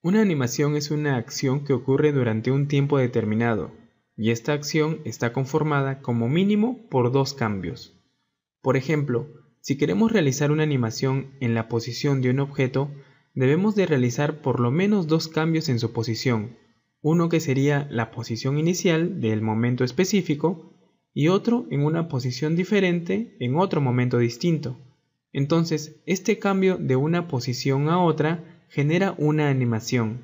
Una animación es una acción que ocurre durante un tiempo determinado, y esta acción está conformada como mínimo por dos cambios. Por ejemplo, si queremos realizar una animación en la posición de un objeto, debemos de realizar por lo menos dos cambios en su posición, uno que sería la posición inicial del momento específico y otro en una posición diferente en otro momento distinto. Entonces, este cambio de una posición a otra genera una animación,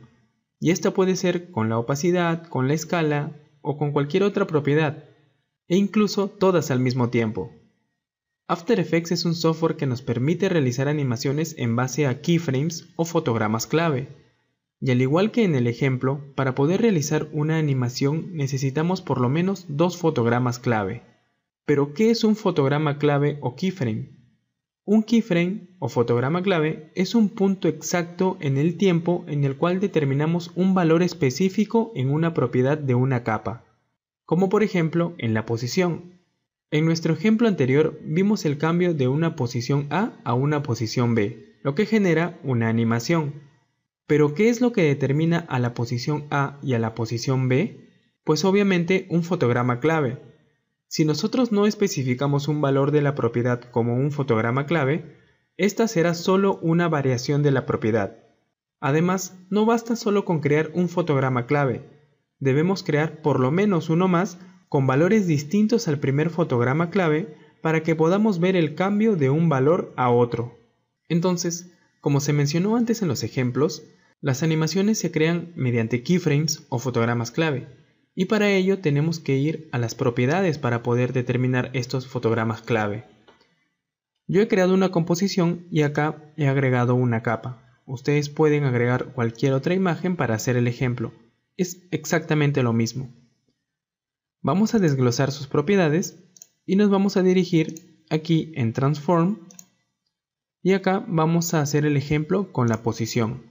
y esta puede ser con la opacidad, con la escala o con cualquier otra propiedad, e incluso todas al mismo tiempo. After Effects es un software que nos permite realizar animaciones en base a keyframes o fotogramas clave. Y al igual que en el ejemplo, para poder realizar una animación necesitamos por lo menos dos fotogramas clave. Pero, ¿qué es un fotograma clave o keyframe? Un keyframe o fotograma clave es un punto exacto en el tiempo en el cual determinamos un valor específico en una propiedad de una capa, como por ejemplo en la posición. En nuestro ejemplo anterior vimos el cambio de una posición A a una posición B, lo que genera una animación. Pero ¿qué es lo que determina a la posición A y a la posición B? Pues obviamente un fotograma clave, si nosotros no especificamos un valor de la propiedad como un fotograma clave, esta será solo una variación de la propiedad. Además, no basta solo con crear un fotograma clave, debemos crear por lo menos uno más con valores distintos al primer fotograma clave para que podamos ver el cambio de un valor a otro. Entonces, como se mencionó antes en los ejemplos, las animaciones se crean mediante keyframes o fotogramas clave. Y para ello tenemos que ir a las propiedades para poder determinar estos fotogramas clave. Yo he creado una composición y acá he agregado una capa. Ustedes pueden agregar cualquier otra imagen para hacer el ejemplo. Es exactamente lo mismo. Vamos a desglosar sus propiedades y nos vamos a dirigir aquí en Transform y acá vamos a hacer el ejemplo con la posición.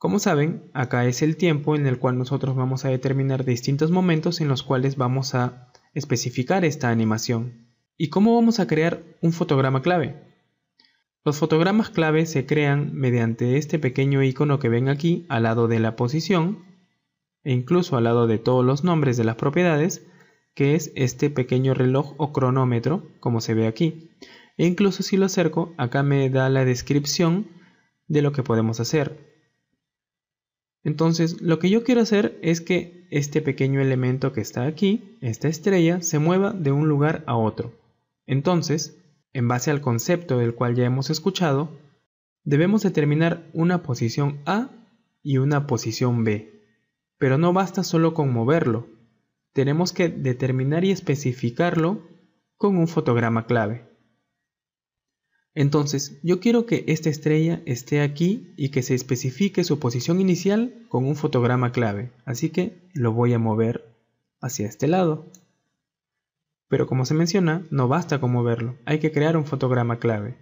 Como saben, acá es el tiempo en el cual nosotros vamos a determinar distintos momentos en los cuales vamos a especificar esta animación. ¿Y cómo vamos a crear un fotograma clave? Los fotogramas clave se crean mediante este pequeño icono que ven aquí al lado de la posición e incluso al lado de todos los nombres de las propiedades, que es este pequeño reloj o cronómetro, como se ve aquí. E incluso si lo acerco, acá me da la descripción de lo que podemos hacer. Entonces, lo que yo quiero hacer es que este pequeño elemento que está aquí, esta estrella, se mueva de un lugar a otro. Entonces, en base al concepto del cual ya hemos escuchado, debemos determinar una posición A y una posición B. Pero no basta solo con moverlo, tenemos que determinar y especificarlo con un fotograma clave. Entonces, yo quiero que esta estrella esté aquí y que se especifique su posición inicial con un fotograma clave, así que lo voy a mover hacia este lado. Pero como se menciona, no basta con moverlo, hay que crear un fotograma clave.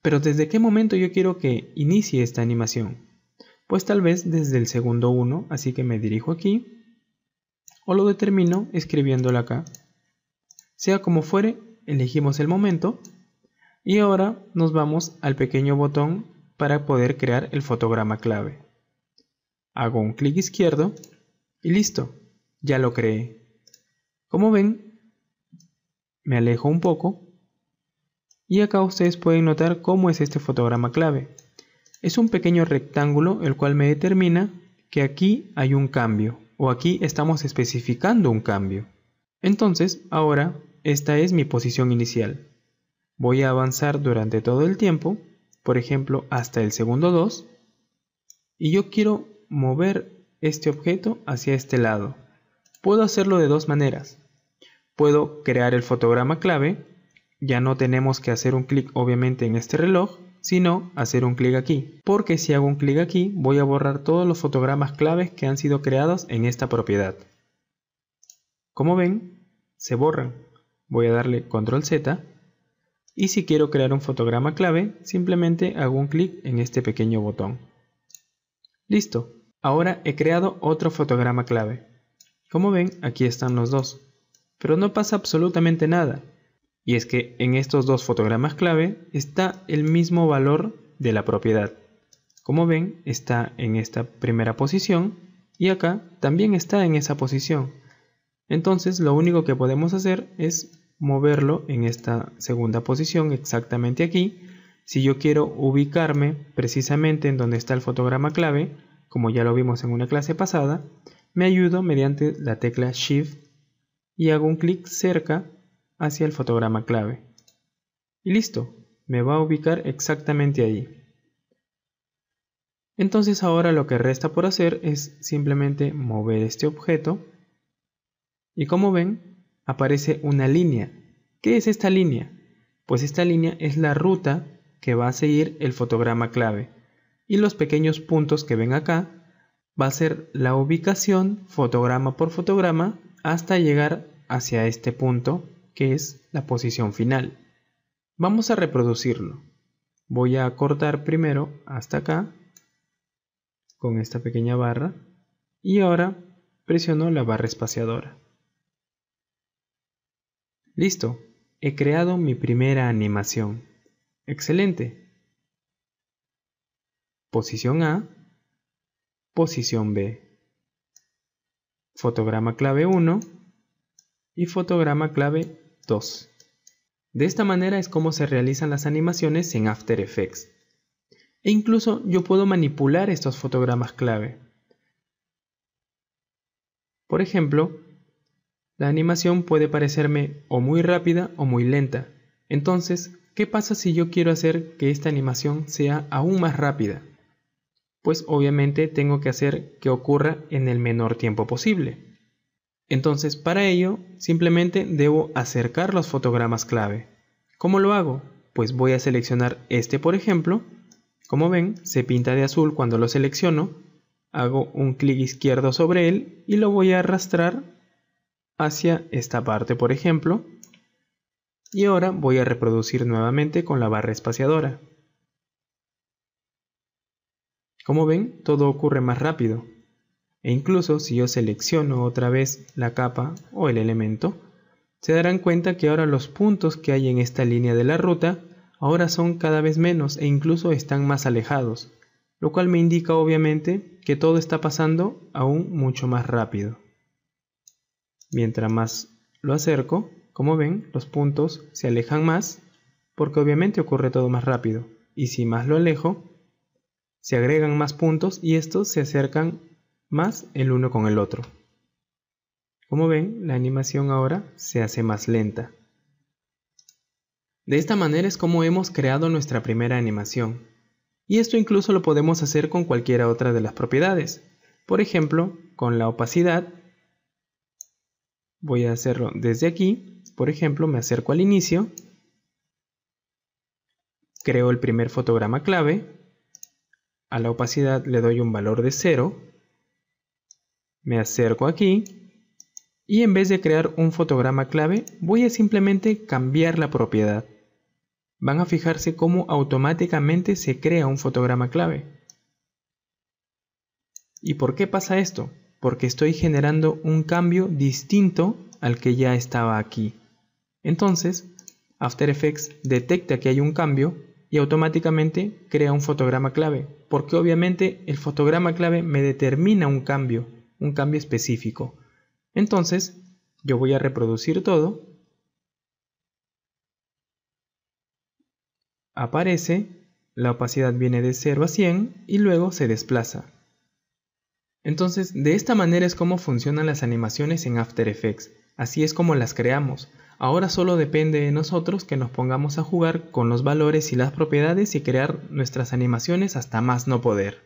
Pero ¿desde qué momento yo quiero que inicie esta animación? Pues tal vez desde el segundo 1, así que me dirijo aquí, o lo determino escribiéndolo acá. Sea como fuere, elegimos el momento y ahora nos vamos al pequeño botón para poder crear el fotograma clave. Hago un clic izquierdo y listo, ya lo creé. Como ven, me alejo un poco y acá ustedes pueden notar cómo es este fotograma clave. Es un pequeño rectángulo el cual me determina que aquí hay un cambio o aquí estamos especificando un cambio. Entonces, ahora, esta es mi posición inicial voy a avanzar durante todo el tiempo, por ejemplo hasta el segundo 2, y yo quiero mover este objeto hacia este lado. Puedo hacerlo de dos maneras. Puedo crear el fotograma clave, ya no tenemos que hacer un clic obviamente en este reloj, sino hacer un clic aquí, porque si hago un clic aquí voy a borrar todos los fotogramas claves que han sido creados en esta propiedad. Como ven, se borran. Voy a darle control Z y si quiero crear un fotograma clave, simplemente hago un clic en este pequeño botón. Listo. Ahora he creado otro fotograma clave. Como ven, aquí están los dos. Pero no pasa absolutamente nada. Y es que en estos dos fotogramas clave está el mismo valor de la propiedad. Como ven, está en esta primera posición y acá también está en esa posición. Entonces lo único que podemos hacer es moverlo en esta segunda posición, exactamente aquí. Si yo quiero ubicarme precisamente en donde está el fotograma clave, como ya lo vimos en una clase pasada, me ayudo mediante la tecla Shift y hago un clic cerca hacia el fotograma clave. Y listo, me va a ubicar exactamente allí Entonces ahora lo que resta por hacer es simplemente mover este objeto. Y como ven, aparece una línea. ¿Qué es esta línea? Pues esta línea es la ruta que va a seguir el fotograma clave. Y los pequeños puntos que ven acá va a ser la ubicación fotograma por fotograma hasta llegar hacia este punto que es la posición final. Vamos a reproducirlo. Voy a cortar primero hasta acá con esta pequeña barra y ahora presiono la barra espaciadora. Listo, he creado mi primera animación. Excelente. Posición A, posición B. Fotograma clave 1 y fotograma clave 2. De esta manera es como se realizan las animaciones en After Effects. E incluso yo puedo manipular estos fotogramas clave. Por ejemplo, la animación puede parecerme o muy rápida o muy lenta. Entonces, ¿qué pasa si yo quiero hacer que esta animación sea aún más rápida? Pues obviamente tengo que hacer que ocurra en el menor tiempo posible. Entonces, para ello, simplemente debo acercar los fotogramas clave. ¿Cómo lo hago? Pues voy a seleccionar este, por ejemplo. Como ven, se pinta de azul cuando lo selecciono. Hago un clic izquierdo sobre él y lo voy a arrastrar hacia esta parte, por ejemplo. Y ahora voy a reproducir nuevamente con la barra espaciadora. Como ven, todo ocurre más rápido. E incluso si yo selecciono otra vez la capa o el elemento, se darán cuenta que ahora los puntos que hay en esta línea de la ruta ahora son cada vez menos e incluso están más alejados, lo cual me indica obviamente que todo está pasando aún mucho más rápido. Mientras más lo acerco, como ven, los puntos se alejan más porque obviamente ocurre todo más rápido. Y si más lo alejo, se agregan más puntos y estos se acercan más el uno con el otro. Como ven, la animación ahora se hace más lenta. De esta manera es como hemos creado nuestra primera animación. Y esto incluso lo podemos hacer con cualquiera otra de las propiedades. Por ejemplo, con la opacidad Voy a hacerlo desde aquí. Por ejemplo, me acerco al inicio. Creo el primer fotograma clave. A la opacidad le doy un valor de 0. Me acerco aquí. Y en vez de crear un fotograma clave, voy a simplemente cambiar la propiedad. Van a fijarse cómo automáticamente se crea un fotograma clave. ¿Y por qué pasa esto? porque estoy generando un cambio distinto al que ya estaba aquí. Entonces, After Effects detecta que hay un cambio y automáticamente crea un fotograma clave, porque obviamente el fotograma clave me determina un cambio, un cambio específico. Entonces, yo voy a reproducir todo. Aparece, la opacidad viene de 0 a 100 y luego se desplaza. Entonces, de esta manera es como funcionan las animaciones en After Effects, así es como las creamos. Ahora solo depende de nosotros que nos pongamos a jugar con los valores y las propiedades y crear nuestras animaciones hasta más no poder.